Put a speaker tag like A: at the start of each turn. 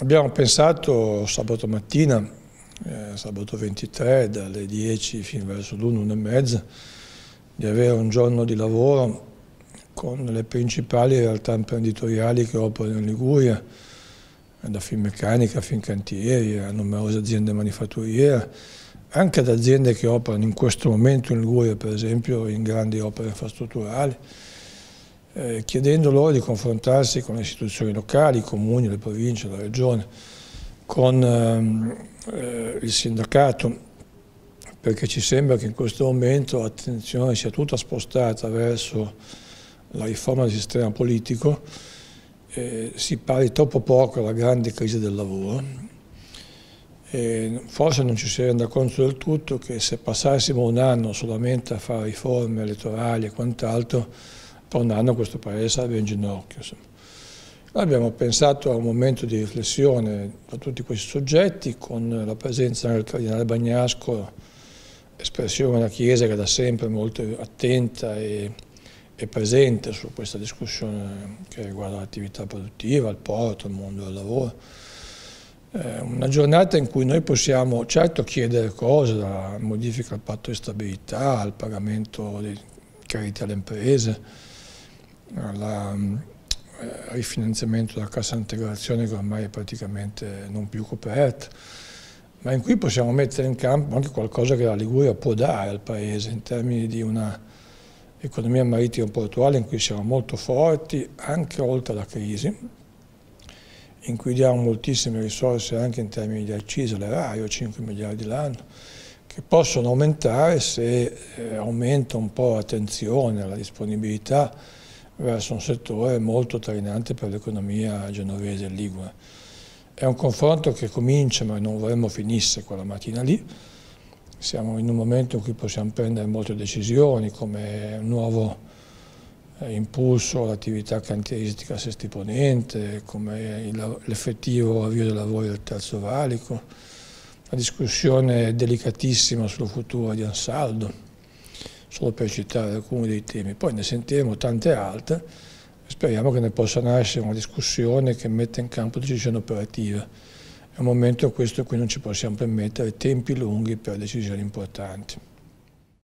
A: Abbiamo pensato sabato mattina, eh, sabato 23, dalle 10 fino verso l'1, 1 e mezza, di avere un giorno di lavoro con le principali realtà imprenditoriali che operano in Liguria, da Finmeccanica a Fincantieri, a numerose aziende manifatturiere, anche ad aziende che operano in questo momento in Liguria, per esempio, in grandi opere infrastrutturali. Eh, chiedendo loro di confrontarsi con le istituzioni locali, i comuni, le province, la regione, con ehm, eh, il sindacato, perché ci sembra che in questo momento l'attenzione sia tutta spostata verso la riforma del sistema politico, eh, si parli troppo poco alla grande crisi del lavoro. E forse non ci si renda conto del tutto che se passassimo un anno solamente a fare riforme elettorali e quant'altro, tra un anno questo paese sarebbe in ginocchio. Insomma. Abbiamo pensato a un momento di riflessione da tutti questi soggetti con la presenza del cardinale Bagnasco, espressione della Chiesa che da sempre è molto attenta e, e presente su questa discussione che riguarda l'attività produttiva, il porto, il mondo del lavoro. Eh, una giornata in cui noi possiamo certo chiedere cose, la modifica al patto di stabilità, al pagamento dei crediti alle imprese, alla, al mm, eh, rifinanziamento della cassa integrazione che ormai è praticamente non più coperta, ma in cui possiamo mettere in campo anche qualcosa che la Liguria può dare al Paese in termini di un'economia marittima portuale in cui siamo molto forti anche oltre la crisi, in cui diamo moltissime risorse anche in termini di accise all'erario, 5 miliardi l'anno, che possono aumentare se eh, aumenta un po' l'attenzione, la disponibilità verso un settore molto trainante per l'economia genovese e ligure. È un confronto che comincia ma non vorremmo finisse quella mattina lì, siamo in un momento in cui possiamo prendere molte decisioni come un nuovo eh, impulso all'attività cantieristica sestiponente, come l'effettivo avvio dei lavori del Terzo Valico, la discussione delicatissima sul futuro di Ansaldo solo per citare alcuni dei temi. Poi ne sentiremo tante altre, e speriamo che ne possa nascere una discussione che metta in campo decisioni operative. È un momento questo in cui non ci possiamo permettere tempi lunghi per decisioni importanti.